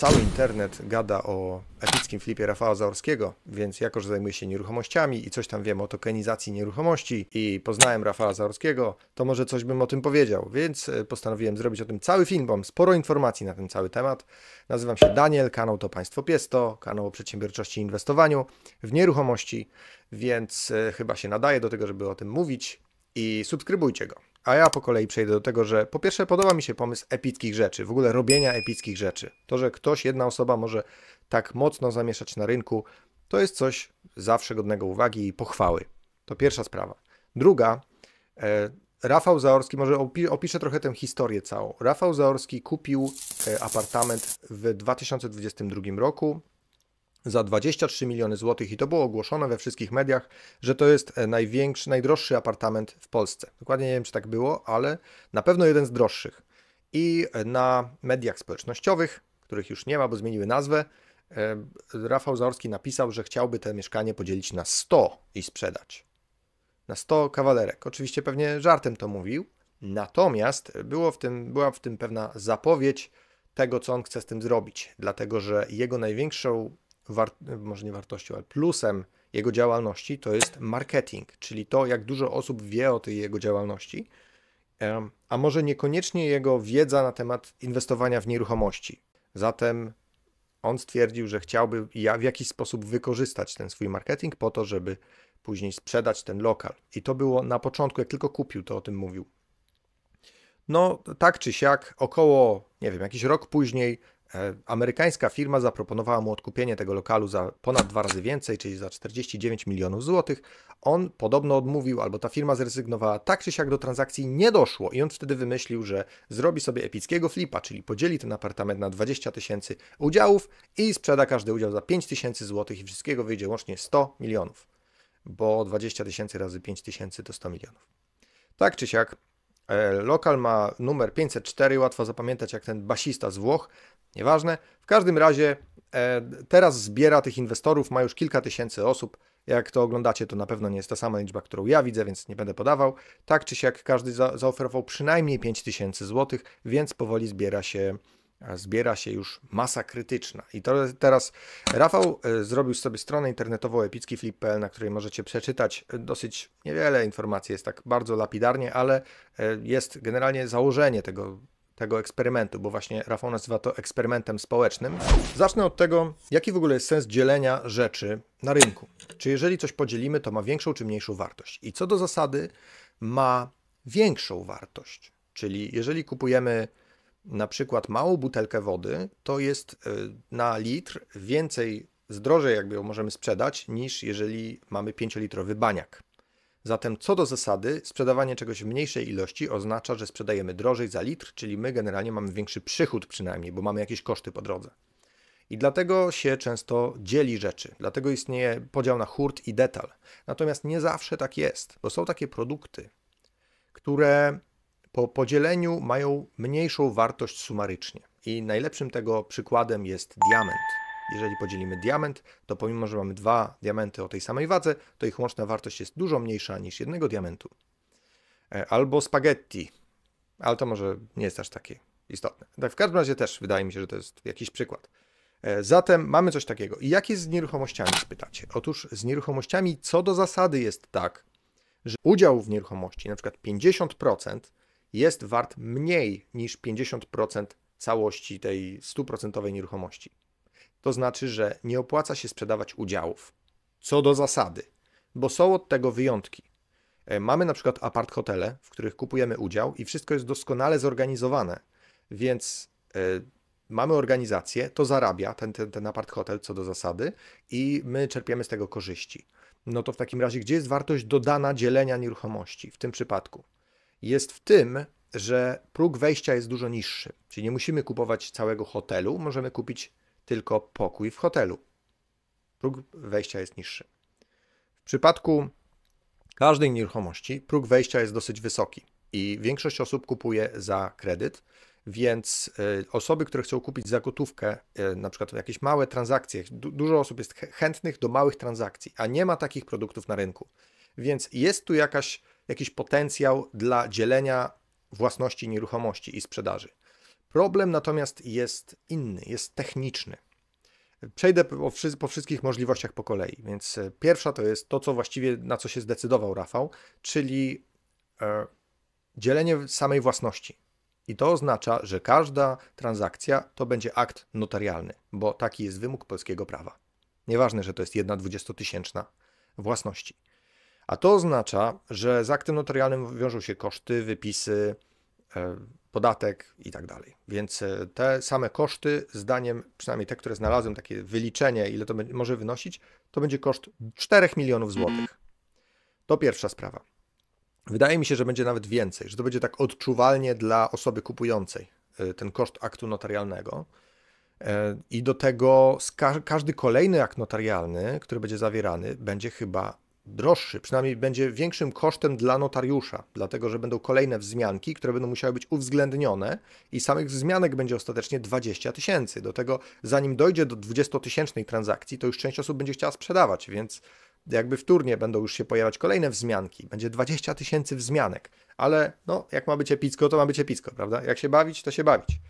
Cały internet gada o epickim flipie Rafała Zaorskiego, więc jako, że zajmuję się nieruchomościami i coś tam wiem o tokenizacji nieruchomości i poznałem Rafała Zaorskiego, to może coś bym o tym powiedział, więc e, postanowiłem zrobić o tym cały film, bo mam sporo informacji na ten cały temat. Nazywam się Daniel, kanał to Państwo Piesto, kanał o przedsiębiorczości i inwestowaniu w nieruchomości, więc e, chyba się nadaje do tego, żeby o tym mówić i subskrybujcie go. A ja po kolei przejdę do tego, że po pierwsze podoba mi się pomysł epickich rzeczy, w ogóle robienia epickich rzeczy. To, że ktoś, jedna osoba może tak mocno zamieszać na rynku, to jest coś zawsze godnego uwagi i pochwały. To pierwsza sprawa. Druga, e, Rafał Zaorski, może opi opiszę trochę tę historię całą. Rafał Zaorski kupił e, apartament w 2022 roku za 23 miliony złotych i to było ogłoszone we wszystkich mediach, że to jest e, największy, najdroższy apartament w Polsce. Dokładnie nie wiem, czy tak było, ale na pewno jeden z droższych. I e, na mediach społecznościowych, których już nie ma, bo zmieniły nazwę, e, Rafał Zaorski napisał, że chciałby to mieszkanie podzielić na 100 i sprzedać. Na 100 kawalerek. Oczywiście pewnie żartem to mówił, natomiast było w tym, była w tym pewna zapowiedź tego, co on chce z tym zrobić, dlatego że jego największą może nie wartością, ale plusem jego działalności to jest marketing, czyli to, jak dużo osób wie o tej jego działalności, a może niekoniecznie jego wiedza na temat inwestowania w nieruchomości. Zatem on stwierdził, że chciałby ja w jakiś sposób wykorzystać ten swój marketing po to, żeby później sprzedać ten lokal. I to było na początku, jak tylko kupił, to o tym mówił. No, tak czy siak, około, nie wiem, jakiś rok później E, amerykańska firma zaproponowała mu odkupienie tego lokalu za ponad dwa razy więcej, czyli za 49 milionów złotych. On podobno odmówił, albo ta firma zrezygnowała. Tak czy siak do transakcji nie doszło i on wtedy wymyślił, że zrobi sobie epickiego flipa, czyli podzieli ten apartament na 20 tysięcy udziałów i sprzeda każdy udział za 5 tysięcy złotych i wszystkiego wyjdzie łącznie 100 milionów, bo 20 tysięcy razy 5 tysięcy to 100 milionów. Tak czy siak, e, Lokal ma numer 504, łatwo zapamiętać jak ten basista z Włoch. Nieważne. W każdym razie e, teraz zbiera tych inwestorów, ma już kilka tysięcy osób. Jak to oglądacie, to na pewno nie jest ta sama liczba, którą ja widzę, więc nie będę podawał. Tak czy siak każdy za zaoferował przynajmniej tysięcy złotych, więc powoli zbiera się, zbiera się już masa krytyczna. I to teraz Rafał e, zrobił sobie stronę internetową epickiflip.pl, na której możecie przeczytać dosyć niewiele informacji, jest tak bardzo lapidarnie, ale e, jest generalnie założenie tego tego eksperymentu, bo właśnie Rafał nazywa to eksperymentem społecznym. Zacznę od tego, jaki w ogóle jest sens dzielenia rzeczy na rynku. Czy jeżeli coś podzielimy, to ma większą czy mniejszą wartość? I co do zasady, ma większą wartość. Czyli jeżeli kupujemy na przykład małą butelkę wody, to jest e, na litr więcej zdrożej, jakby ją możemy sprzedać, niż jeżeli mamy 5-litrowy baniak. Zatem co do zasady, sprzedawanie czegoś w mniejszej ilości oznacza, że sprzedajemy drożej za litr, czyli my generalnie mamy większy przychód przynajmniej, bo mamy jakieś koszty po drodze. I dlatego się często dzieli rzeczy, dlatego istnieje podział na hurt i detal. Natomiast nie zawsze tak jest, bo są takie produkty, które po podzieleniu mają mniejszą wartość sumarycznie. I najlepszym tego przykładem jest diament. Jeżeli podzielimy diament, to pomimo, że mamy dwa diamenty o tej samej wadze, to ich łączna wartość jest dużo mniejsza niż jednego diamentu. E, albo spaghetti, ale to może nie jest aż takie istotne. Tak w każdym razie też wydaje mi się, że to jest jakiś przykład. E, zatem mamy coś takiego. I jak jest z nieruchomościami, spytacie? Otóż z nieruchomościami co do zasady jest tak, że udział w nieruchomości, na przykład 50%, jest wart mniej niż 50% całości tej 100% nieruchomości to znaczy, że nie opłaca się sprzedawać udziałów. Co do zasady, bo są od tego wyjątki. E, mamy na przykład apart hotele, w których kupujemy udział i wszystko jest doskonale zorganizowane, więc y, mamy organizację, to zarabia ten, ten, ten apart hotel co do zasady i my czerpiemy z tego korzyści. No to w takim razie, gdzie jest wartość dodana dzielenia nieruchomości w tym przypadku? Jest w tym, że próg wejścia jest dużo niższy, czyli nie musimy kupować całego hotelu, możemy kupić tylko pokój w hotelu. Próg wejścia jest niższy. W przypadku każdej nieruchomości próg wejścia jest dosyć wysoki i większość osób kupuje za kredyt, więc y, osoby, które chcą kupić za gotówkę, y, na przykład jakieś małe transakcje, dużo osób jest chętnych do małych transakcji, a nie ma takich produktów na rynku. Więc jest tu jakaś, jakiś potencjał dla dzielenia własności nieruchomości i sprzedaży. Problem natomiast jest inny, jest techniczny. Przejdę po, po, wszystkich możliwościach po kolei. Więc e, pierwsza to jest to, co właściwie na co się zdecydował Rafał, czyli e, dzielenie samej własności. I to oznacza, że każda transakcja to będzie akt notarialny, bo taki jest wymóg polskiego prawa. Nieważne, że to jest jedna dwudziestotysięczna własności. A to oznacza, że z aktem notarialnym wiążą się koszty, wypisy, E, podatek i tak dalej. Więc e, te same koszty, zdaniem przynajmniej te, które znalazłem, takie wyliczenie, ile to może wynosić, to będzie koszt 4 milionów złotych. Mhm. To pierwsza sprawa. Wydaje mi się, że będzie nawet więcej, że to będzie tak odczuwalnie dla osoby kupującej e, ten koszt aktu notarialnego. I do tego każdy kolejny akt notarialny, który będzie zawierany, będzie chyba droższy, przynajmniej będzie większym kosztem dla notariusza, dlatego że będą kolejne wzmianki, które będą musiały być uwzględnione i samych wzmianek będzie ostatecznie 20 tysięcy. Do tego, zanim dojdzie do 20-tysięcznej transakcji, to już część osób będzie chciała sprzedawać, więc jakby wtórnie będą już się pojawiać kolejne wzmianki, będzie 20 tysięcy wzmianek, ale no, jak ma być epicko, to ma być epicko, prawda? Jak się bawić, to się bawić.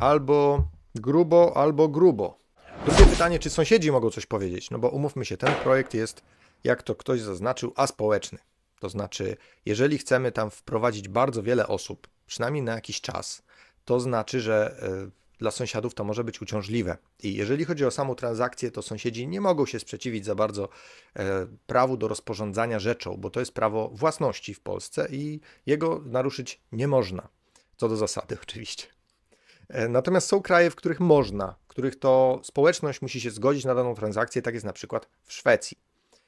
Albo grubo, albo grubo. Drugie pytanie, czy sąsiedzi mogą coś powiedzieć? No bo umówmy się, ten projekt jest, jak to ktoś zaznaczył, aspołeczny. To znaczy, jeżeli chcemy tam wprowadzić bardzo wiele osób, przynajmniej na jakiś czas, to znaczy, że e, dla sąsiadów to może być uciążliwe. I jeżeli chodzi o samą transakcję, to sąsiedzi nie mogą się sprzeciwić za bardzo e, prawu do rozporządzania rzeczą, bo to jest prawo własności w Polsce i jego naruszyć nie można. Co do zasady, oczywiście. E, natomiast są kraje, w których można, w których to społeczność musi się zgodzić na daną transakcję, tak jest na przykład w Szwecji.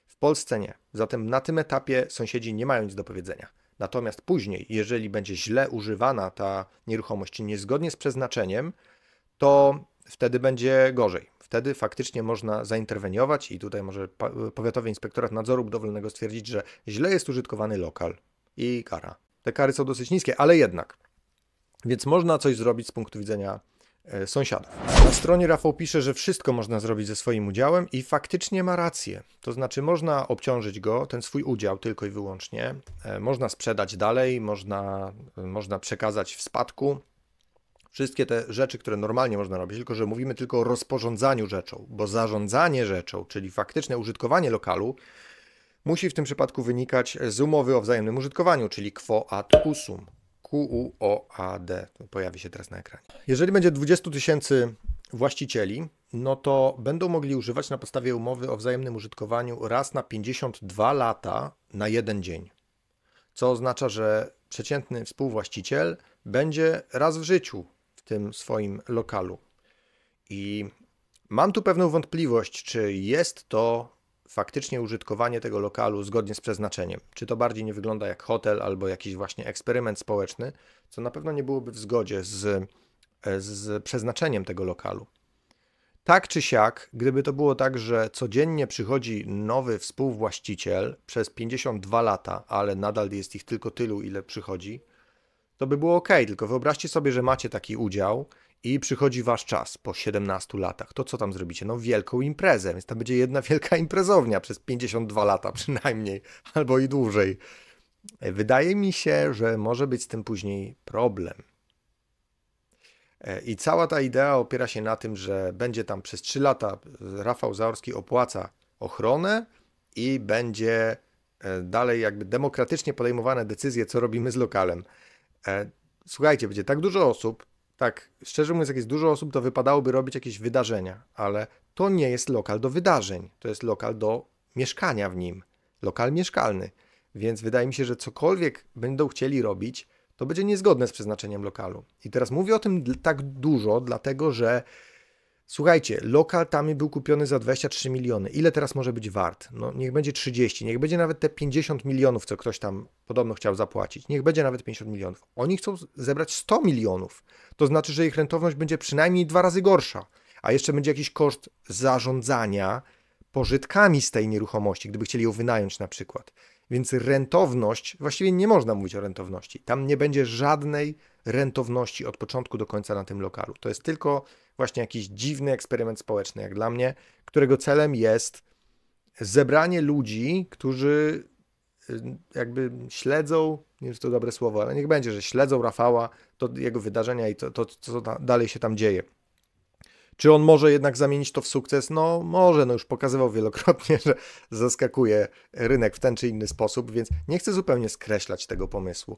W Polsce nie. Zatem na tym etapie sąsiedzi nie mają nic do powiedzenia. Natomiast później, jeżeli będzie źle używana ta nieruchomość niezgodnie z przeznaczeniem, to wtedy będzie gorzej. Wtedy faktycznie można zainterweniować i tutaj może Powiatowy Inspektorat Nadzoru Budowlanego stwierdzić, że źle jest użytkowany lokal i kara. Te kary są dosyć niskie, ale jednak więc można coś zrobić z punktu widzenia e, sąsiadów. Na stronie Rafał pisze, że wszystko można zrobić ze swoim udziałem i faktycznie ma rację. To znaczy można obciążyć go, ten swój udział tylko i wyłącznie. E, można sprzedać dalej, można, można przekazać w spadku. Wszystkie te rzeczy, które normalnie można robić, tylko że mówimy tylko o rozporządzaniu rzeczą, bo zarządzanie rzeczą, czyli faktyczne użytkowanie lokalu, musi w tym przypadku wynikać z umowy o wzajemnym użytkowaniu, czyli quo ad usum. QUOAD. Pojawi się teraz na ekranie. Jeżeli będzie 20 tysięcy właścicieli, no to będą mogli używać na podstawie umowy o wzajemnym użytkowaniu raz na 52 lata na jeden dzień. Co oznacza, że przeciętny współwłaściciel będzie raz w życiu w tym swoim lokalu. I mam tu pewną wątpliwość, czy jest to faktycznie użytkowanie tego lokalu zgodnie z przeznaczeniem. Czy to bardziej nie wygląda jak hotel albo jakiś właśnie eksperyment społeczny, co na pewno nie byłoby w zgodzie z, e, z przeznaczeniem tego lokalu. Tak czy siak, gdyby to było tak, że codziennie przychodzi nowy współwłaściciel przez 52 lata, ale nadal jest ich tylko tylu, ile przychodzi, to by było ok. Tylko wyobraźcie sobie, że macie taki udział i przychodzi wasz czas po 17 latach, to co tam zrobicie? No wielką imprezę, więc tam będzie jedna wielka imprezownia przez 52 lata przynajmniej, albo i dłużej. E, wydaje mi się, że może być z tym później problem. E, I cała ta idea opiera się na tym, że będzie tam przez 3 lata e, Rafał Zaorski opłaca ochronę i będzie dalej jakby demokratycznie podejmowane decyzje, co robimy z lokalem. Słuchajcie, będzie tak dużo osób, tak, szczerze mówiąc, jak jest dużo osób, to wypadałoby robić jakieś wydarzenia, ale to nie jest lokal do wydarzeń, to jest lokal do mieszkania w nim, lokal mieszkalny. Więc wydaje mi się, że cokolwiek będą chcieli robić, to będzie niezgodne z przeznaczeniem lokalu. I teraz mówię o tym tak dużo, dlatego że Słuchajcie, lokal tam był kupiony za 23 miliony. Ile teraz może być wart? No niech będzie 30, niech będzie nawet te 50 milionów, co ktoś tam podobno chciał zapłacić. Niech będzie nawet 50 milionów. Oni chcą zebrać 100 milionów. To znaczy, że ich rentowność będzie przynajmniej dwa razy gorsza. A jeszcze będzie jakiś koszt zarządzania pożytkami z tej nieruchomości, gdyby chcieli ją wynająć na przykład. Więc rentowność, właściwie nie można mówić o rentowności. Tam nie będzie żadnej rentowności od początku do końca na tym lokalu. To jest tylko właśnie jakiś dziwny eksperyment społeczny, jak dla mnie, którego celem jest zebranie ludzi, którzy y, jakby śledzą, nie wiem, czy to dobre słowo, ale niech będzie, że śledzą Rafała, to jego wydarzenia i to, to co dalej się tam dzieje. Czy on może jednak zamienić to w sukces? No może, no już pokazywał wielokrotnie, że zaskakuje rynek w ten czy inny sposób, więc nie chcę zupełnie skreślać tego pomysłu.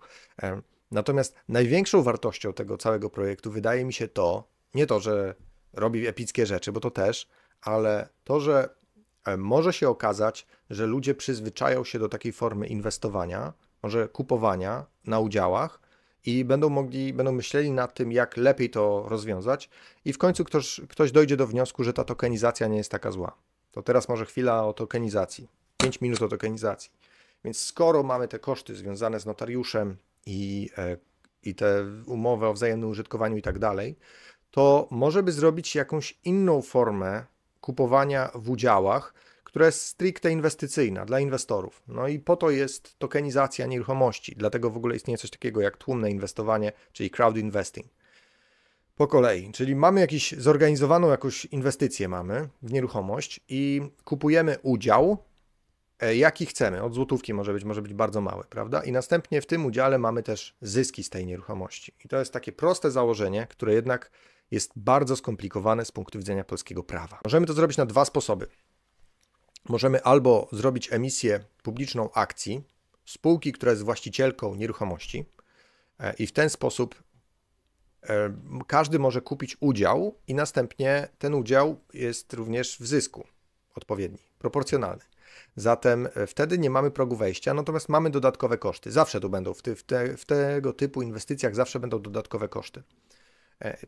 Natomiast największą wartością tego całego projektu wydaje mi się to, nie to, że robi epickie rzeczy, bo to też, ale to, że może się okazać, że ludzie przyzwyczają się do takiej formy inwestowania, może kupowania na udziałach, i będą mogli, będą myśleli nad tym, jak lepiej to rozwiązać i w końcu ktoś, ktoś dojdzie do wniosku, że ta tokenizacja nie jest taka zła. To teraz może chwila o tokenizacji. 5 minut o tokenizacji. Więc skoro mamy te koszty związane z notariuszem i, e, i te umowy o wzajemnym użytkowaniu i tak dalej, to może by zrobić jakąś inną formę kupowania w udziałach, która jest stricte inwestycyjna dla inwestorów. No i po to jest tokenizacja nieruchomości, dlatego w ogóle istnieje coś takiego jak tłumne inwestowanie, czyli crowd investing. Po kolei, czyli mamy jakiś zorganizowaną jakąś inwestycję mamy w nieruchomość i kupujemy udział, e, jaki chcemy, od złotówki może być, może być bardzo mały, prawda? I następnie w tym udziale mamy też zyski z tej nieruchomości. I to jest takie proste założenie, które jednak jest bardzo skomplikowane z punktu widzenia polskiego prawa. Możemy to zrobić na dwa sposoby możemy albo zrobić emisję publiczną akcji spółki, która jest właścicielką nieruchomości e, i w ten sposób e, każdy może kupić udział i następnie ten udział jest również w zysku odpowiedni, proporcjonalny. Zatem e, wtedy nie mamy progu wejścia, natomiast mamy dodatkowe koszty. Zawsze tu będą, w, te, w tego typu inwestycjach zawsze będą dodatkowe koszty.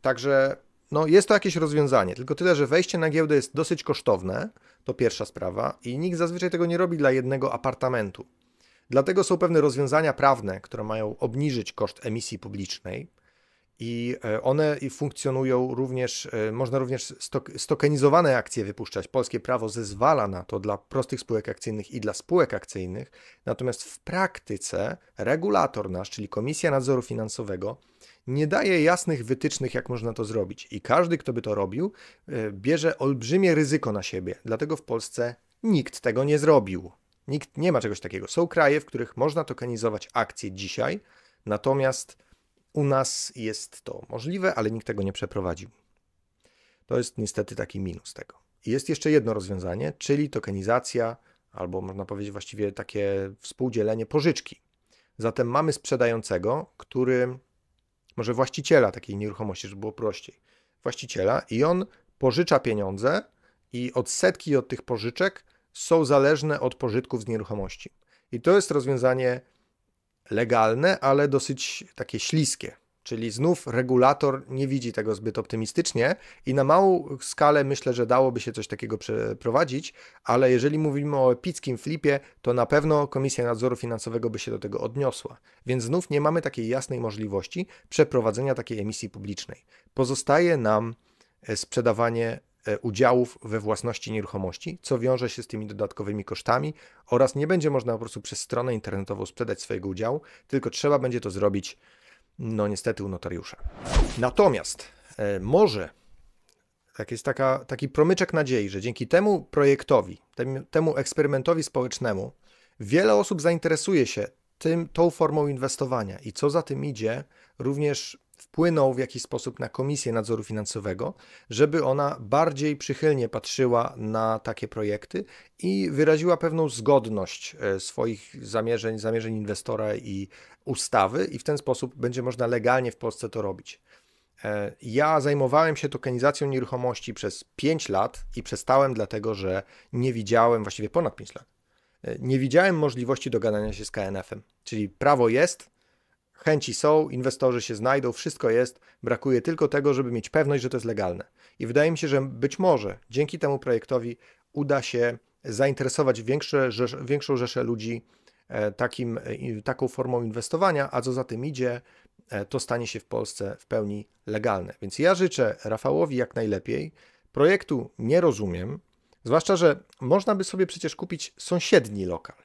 Także no jest to jakieś rozwiązanie, tylko tyle, że wejście na giełdę jest dosyć kosztowne, to pierwsza sprawa, i nikt zazwyczaj tego nie robi dla jednego apartamentu. Dlatego są pewne rozwiązania prawne, które mają obniżyć koszt emisji publicznej, i e, one funkcjonują również, e, można również stok stokenizowane akcje wypuszczać. Polskie prawo zezwala na to dla prostych spółek akcyjnych i dla spółek akcyjnych. Natomiast w praktyce regulator nasz, czyli Komisja Nadzoru Finansowego, nie daje jasnych wytycznych, jak można to zrobić. I każdy, kto by to robił, e, bierze olbrzymie ryzyko na siebie. Dlatego w Polsce nikt tego nie zrobił. Nikt nie ma czegoś takiego. Są kraje, w których można tokenizować akcje dzisiaj, natomiast u nas jest to możliwe, ale nikt tego nie przeprowadził. To jest niestety taki minus tego. I jest jeszcze jedno rozwiązanie, czyli tokenizacja, albo można powiedzieć właściwie takie współdzielenie pożyczki. Zatem mamy sprzedającego, który może właściciela takiej nieruchomości, żeby było prościej. Właściciela i on pożycza pieniądze i odsetki od tych pożyczek są zależne od pożytków z nieruchomości. I to jest rozwiązanie legalne, ale dosyć takie śliskie. Czyli znów regulator nie widzi tego zbyt optymistycznie i na małą skalę myślę, że dałoby się coś takiego przeprowadzić, ale jeżeli mówimy o epickim flipie, to na pewno Komisja Nadzoru Finansowego by się do tego odniosła. Więc znów nie mamy takiej jasnej możliwości przeprowadzenia takiej emisji publicznej. Pozostaje nam e, sprzedawanie E, udziałów we własności nieruchomości, co wiąże się z tymi dodatkowymi kosztami oraz nie będzie można po prostu przez stronę internetową sprzedać swojego udziału, tylko trzeba będzie to zrobić, no niestety, u notariusza. Natomiast e, może tak jest taka, taki promyczek nadziei, że dzięki temu projektowi, tem, temu eksperymentowi społecznemu, wiele osób zainteresuje się tym, tą formą inwestowania i co za tym idzie, również wpłynął w jakiś sposób na Komisję Nadzoru Finansowego, żeby ona bardziej przychylnie patrzyła na takie projekty i wyraziła pewną zgodność e, swoich zamierzeń, zamierzeń inwestora i ustawy, i w ten sposób będzie można legalnie w Polsce to robić. E, ja zajmowałem się tokenizacją nieruchomości przez 5 lat i przestałem, dlatego że nie widziałem, właściwie ponad 5 lat, e, nie widziałem możliwości dogadania się z KNF-em. Czyli prawo jest, Chęci są, inwestorzy się znajdą, wszystko jest, brakuje tylko tego, żeby mieć pewność, że to jest legalne. I wydaje mi się, że być może dzięki temu projektowi uda się zainteresować większe, większą rzeszę ludzi e, takim, e, taką formą inwestowania, a co za tym idzie, e, to stanie się w Polsce w pełni legalne. Więc ja życzę Rafałowi jak najlepiej. Projektu nie rozumiem, zwłaszcza, że można by sobie przecież kupić sąsiedni lokal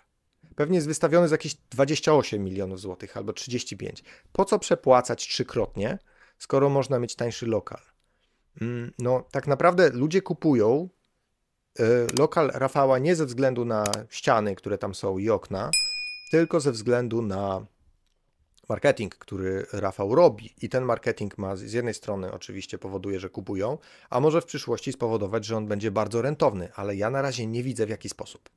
pewnie jest wystawiony za jakieś 28 milionów złotych albo 35. Po co przepłacać trzykrotnie, skoro można mieć tańszy lokal? Mm, no, tak naprawdę ludzie kupują y, lokal Rafała nie ze względu na ściany, które tam są i okna, tylko ze względu na marketing, który Rafał robi. I ten marketing ma z jednej strony oczywiście powoduje, że kupują, a może w przyszłości spowodować, że on będzie bardzo rentowny, ale ja na razie nie widzę w jaki sposób.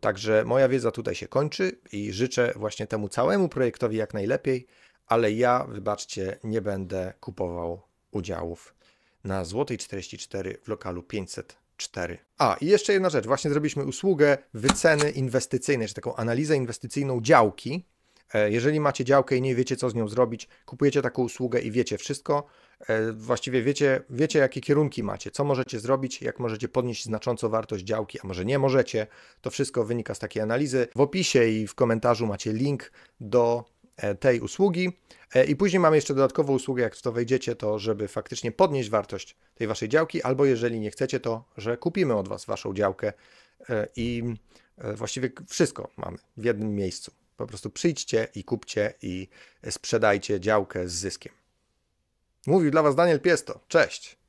Także moja wiedza tutaj się kończy i życzę właśnie temu całemu projektowi jak najlepiej, ale ja, wybaczcie, nie będę kupował udziałów na złotej 44 w lokalu 504. A i jeszcze jedna rzecz, właśnie zrobiliśmy usługę wyceny inwestycyjnej, czy taką analizę inwestycyjną działki E, jeżeli macie działkę i nie wiecie, co z nią zrobić, kupujecie taką usługę i wiecie wszystko, e, właściwie wiecie, wiecie, jakie kierunki macie, co możecie zrobić, jak możecie podnieść znacząco wartość działki, a może nie możecie. To wszystko wynika z takiej analizy. W opisie i w komentarzu macie link do e, tej usługi. I później mamy jeszcze dodatkową usługę, jak w to wejdziecie, to żeby faktycznie podnieść wartość tej waszej działki, albo jeżeli nie chcecie, to że kupimy od was waszą działkę i właściwie wszystko mamy w jednym miejscu. Po prostu przyjdźcie i kupcie i sprzedajcie działkę z zyskiem. Mówił dla Was Daniel Piesto. Cześć!